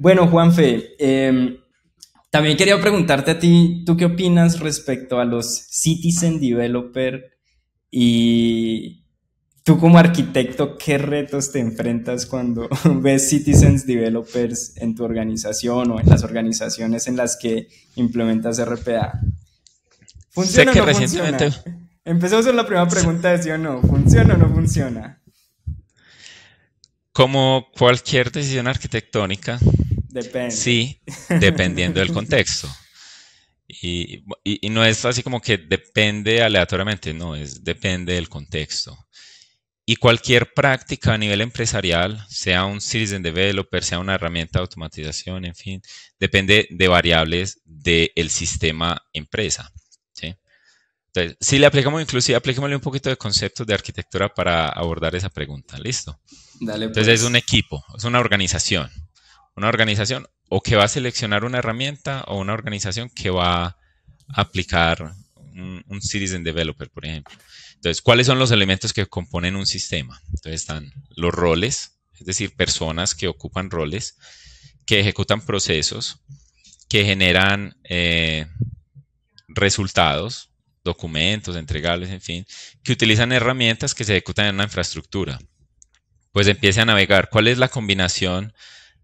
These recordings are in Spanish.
Bueno, Juanfe, em, también quería preguntarte a ti, ¿tú qué opinas respecto a los Citizen Developer y tú como arquitecto, qué retos te enfrentas cuando ves Citizens Developers en tu organización o en las organizaciones en las que implementas RPA? ¿Funciona o no recientemente... funciona? Empezamos con la primera pregunta de sí o no. ¿Funciona o no funciona? Como cualquier decisión arquitectónica, Depende. Sí, dependiendo del contexto. Y, no es así como que depende aleatoriamente, no, es depende del contexto. Y cualquier práctica a nivel empresarial, sea un citizen developer, sea una herramienta de automatización, en fin, depende de variables del sistema empresa. Entonces, si le aplicamos, inclusive apliquémosle un poquito de conceptos de arquitectura para abordar esa pregunta. ¿Listo? Entonces es pues. un equipo, es una organización una organización o que va a seleccionar una herramienta o una organización que va a aplicar un, citizen developer, por ejemplo. Entonces, ¿cuáles son los elementos que componen un sistema? Entonces están los roles, es decir, personas que ocupan roles, que ejecutan procesos, que generan eh, resultados, documentos, entregables, en fin, que utilizan herramientas que se ejecutan en una infraestructura. Pues empiece a navegar. ¿Cuál es la combinación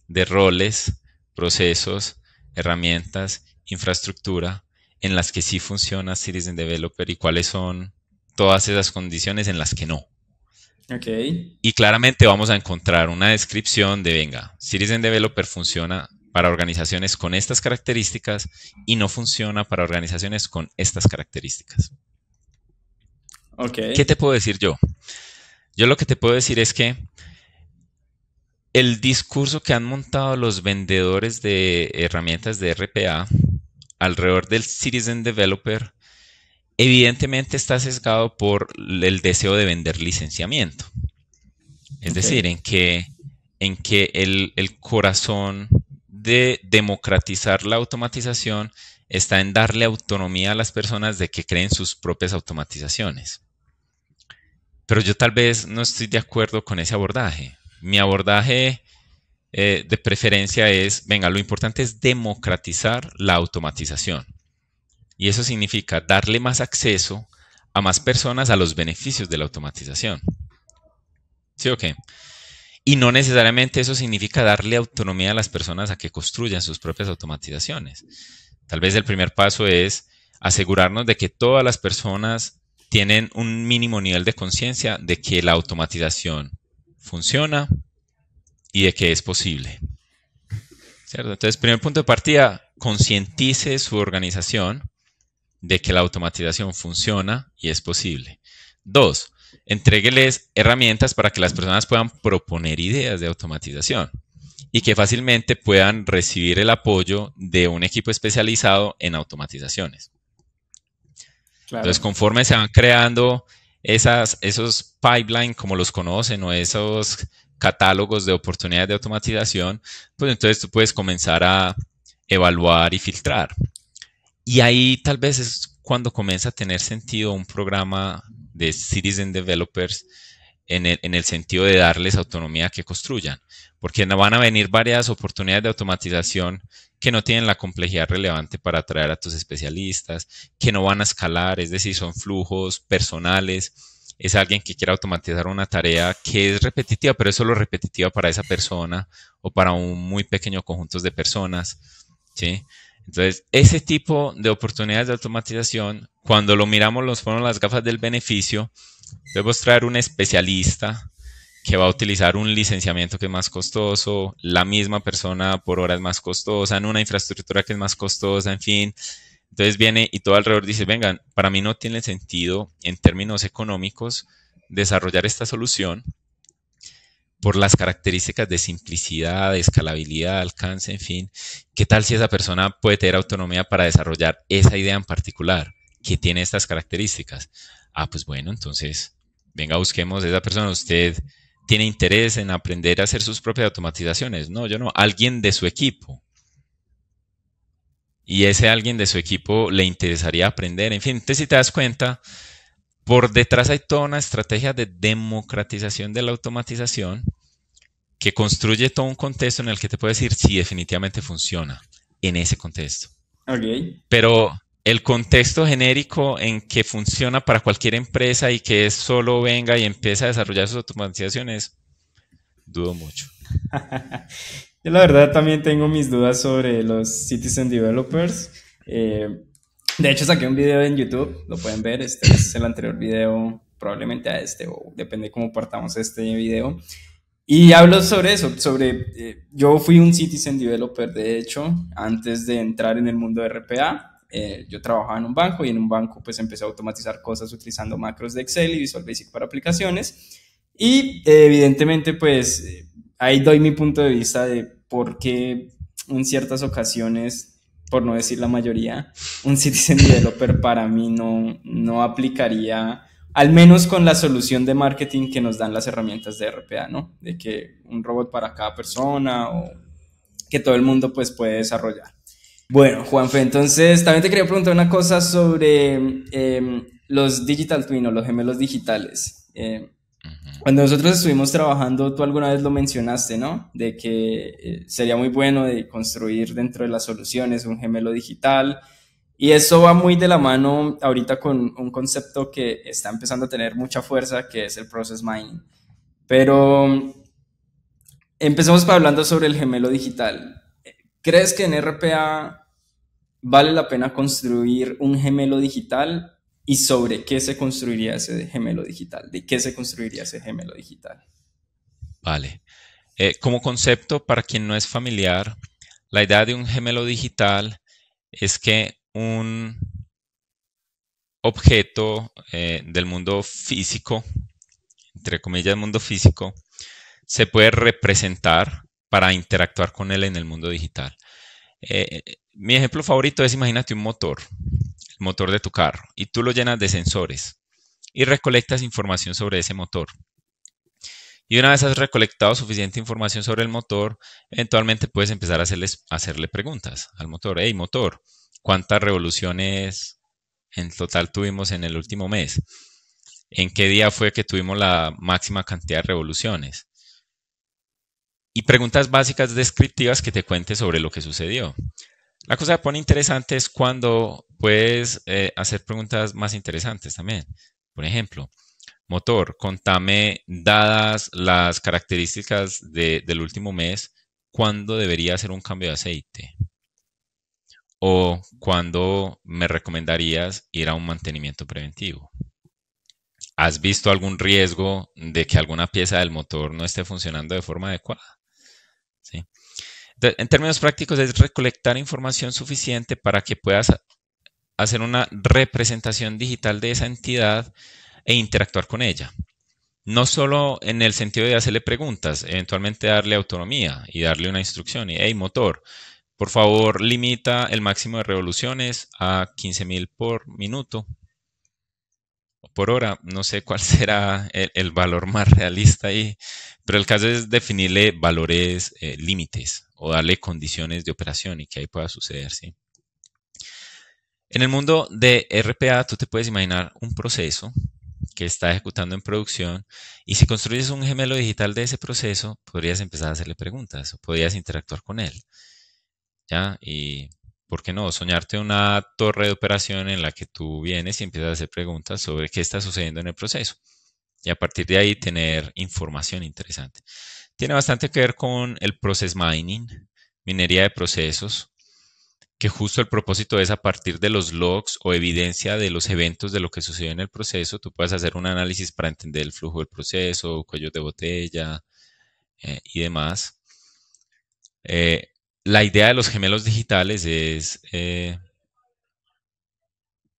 de roles, procesos, herramientas, infraestructura, en las que sí funciona Citizen Developer y cuáles son todas esas condiciones en las que no. Y claramente vamos a encontrar una descripción de, venga, Citizen Developer funciona para organizaciones con estas características y no funciona para organizaciones con estas características. ¿Qué te puedo decir yo? Yo lo que te puedo decir es que el discurso que han montado los vendedores de herramientas de RPA alrededor del Citizen Developer evidentemente está sesgado por el deseo de vender licenciamiento. Es decir, en que, en que el, el corazón de democratizar la automatización está en darle autonomía a las personas de que creen sus propias automatizaciones. Pero yo tal vez no estoy de acuerdo con ese abordaje mi abordaje eh, de preferencia es, venga, lo importante es democratizar la automatización. Y eso significa darle más acceso a más personas a los beneficios de la automatización. ¿Sí o qué? Y no necesariamente eso significa darle autonomía a las personas a que construyan sus propias automatizaciones. Tal vez el primer paso es asegurarnos de que todas las personas tienen un mínimo nivel de conciencia de que la automatización funciona y de que es posible. Entonces, primer punto de partida, concientice su organización de que la automatización funciona y es posible. Dos, entregueles herramientas para que las personas puedan proponer ideas de automatización y que fácilmente puedan recibir el apoyo de un equipo especializado en automatizaciones. Entonces, conforme se van creando esos pipelines como los conocen o esos catálogos de oportunidades de automatización, pues entonces tú puedes comenzar a evaluar y filtrar. Y ahí tal vez es cuando comienza a tener sentido un programa de Citizen Developers en el, sentido de darles autonomía que construyan, porque van a venir varias oportunidades de automatización que no tienen la complejidad relevante para atraer a tus especialistas, que no van a escalar, es decir, son flujos personales, es alguien que quiere automatizar una tarea que es repetitiva, pero es solo repetitiva para esa persona o para un muy pequeño conjunto de personas, Entonces, ese tipo de oportunidades de automatización, cuando lo miramos, nos ponemos las gafas del beneficio, Debo traer un especialista que va a utilizar un licenciamiento que es más costoso, la misma persona por hora es más costosa, en una infraestructura que es más costosa, en fin. Entonces viene y todo alrededor dice, vengan, para mí no tiene sentido en términos económicos desarrollar esta solución por las características de simplicidad, de escalabilidad, alcance, en fin. ¿Qué tal si esa persona puede tener autonomía para desarrollar esa idea en particular que tiene estas características? Ah, pues bueno, entonces venga, busquemos a esa persona, usted tiene interés en aprender a hacer sus propias automatizaciones. No, yo no, alguien de su equipo. Y ese alguien de su equipo le interesaría aprender. En fin, entonces si te das cuenta, por detrás hay toda una estrategia de democratización de la automatización que construye todo un contexto en el que te puedes decir si definitivamente funciona en ese contexto. Okay. Pero el contexto genérico en que funciona para cualquier empresa y que solo venga y empiece a desarrollar sus automatizaciones, dudo mucho. Yo la verdad también tengo mis dudas sobre los citizen developers. Eh, de hecho saqué un video en YouTube, lo pueden ver, este es el anterior video, probablemente a este, o depende cómo partamos este video. Y hablo sobre eso, sobre... Eh, yo fui un citizen developer, de hecho, antes de entrar en el mundo de RPA eh, yo trabajaba en un banco y en un banco pues empecé a automatizar cosas utilizando macros de Excel y Visual Basic para aplicaciones. Y eh, evidentemente pues eh, ahí doy mi punto de vista de por qué en ciertas ocasiones, por no decir la mayoría, un Citizen Developer para mí no, no aplicaría al menos con la solución de marketing que nos dan las herramientas de RPA, ¿no? De que un robot para cada persona o que todo el mundo pues puede desarrollar. Bueno, Juanfe, entonces también te quería preguntar una cosa sobre em, los digital twin o los gemelos digitales. Em, cuando nosotros estuvimos trabajando, tú alguna vez lo mencionaste, ¿no? De que eh, sería muy bueno de construir dentro de las soluciones un gemelo digital. Y eso va muy de la mano ahorita con un concepto que está empezando a tener mucha fuerza, que es el process mining. Pero empecemos hablando sobre el gemelo digital. ¿Crees que en RPA vale la pena construir un gemelo digital? ¿Y sobre qué se construiría ese gemelo digital? ¿De qué se construiría ese gemelo digital? Vale. Eh, como concepto, para quien no es familiar, la idea de un gemelo digital es que un objeto eh, del mundo físico, entre comillas, del mundo físico, se puede representar para interactuar con él en el mundo digital. Eh, eh, mi ejemplo favorito es, imagínate un motor, el motor de tu carro, y tú lo llenas de sensores y recolectas información sobre ese motor. Y una vez has recolectado suficiente información sobre el motor, eventualmente puedes empezar a, hacerles, hacerle preguntas al motor. Hey, motor, ¿cuántas revoluciones en total tuvimos en el último mes? ¿En qué día fue que tuvimos la máxima cantidad de revoluciones? y preguntas básicas descriptivas que te cuente sobre lo que sucedió. La cosa que pone interesante es cuando puedes eh, hacer preguntas más interesantes también. Por ejemplo, motor, contame, dadas las características del último mes, ¿cuándo debería hacer un cambio de aceite? ¿O cuándo me recomendarías ir a un mantenimiento preventivo? ¿Has visto algún riesgo de que alguna pieza del motor no esté funcionando de forma adecuada? ¿sí? en términos prácticos es recolectar información suficiente para que puedas hacer una representación digital de esa entidad e interactuar con ella. No solo en el sentido de hacerle preguntas, eventualmente darle autonomía y darle una instrucción y, hey, motor, por favor, limita el máximo de revoluciones a 15.000 por minuto por ahora, No sé cuál será el, valor más realista ahí, pero el caso es definirle valores eh, límites o darle condiciones de operación y que ahí pueda suceder, ¿sí? En el mundo de RPA, tú te puedes imaginar un proceso que está ejecutando en producción y si construyes un gemelo digital de ese proceso, podrías empezar a hacerle preguntas o podrías interactuar con él. ¿Ya? Y ¿por qué no? Soñarte una torre de operación en la que tú vienes y empiezas a hacer preguntas sobre qué está sucediendo en el proceso. Y a partir de ahí tener información interesante. Tiene bastante que ver con el process mining, minería de procesos, que justo el propósito es a partir de los logs o evidencia de los eventos de lo que sucedió en el proceso, tú puedes hacer un análisis para entender el flujo del proceso, cuellos de botella eh, y demás. Eh, la idea de los gemelos digitales es eh,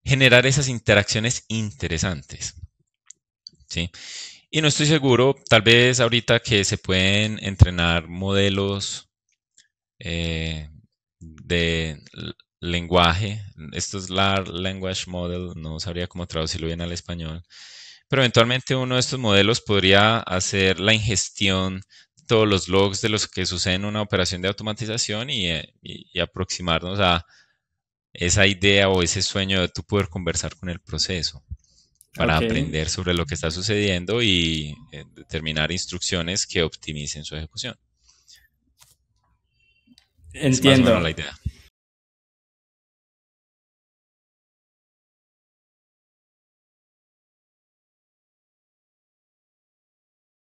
generar esas interacciones interesantes. ¿sí? Y no estoy seguro, tal vez ahorita que se pueden entrenar modelos eh, de lenguaje, esto es la Language Model, no sabría cómo traducirlo bien al español, pero eventualmente uno de estos modelos podría hacer la ingestión todos los logs de los que suceden una operación de automatización eh, y, aproximarnos a esa idea o ese sueño de tú poder conversar con el proceso para aprender sobre lo que está sucediendo y eh, determinar instrucciones que optimicen su ejecución. Entiendo. Es la idea.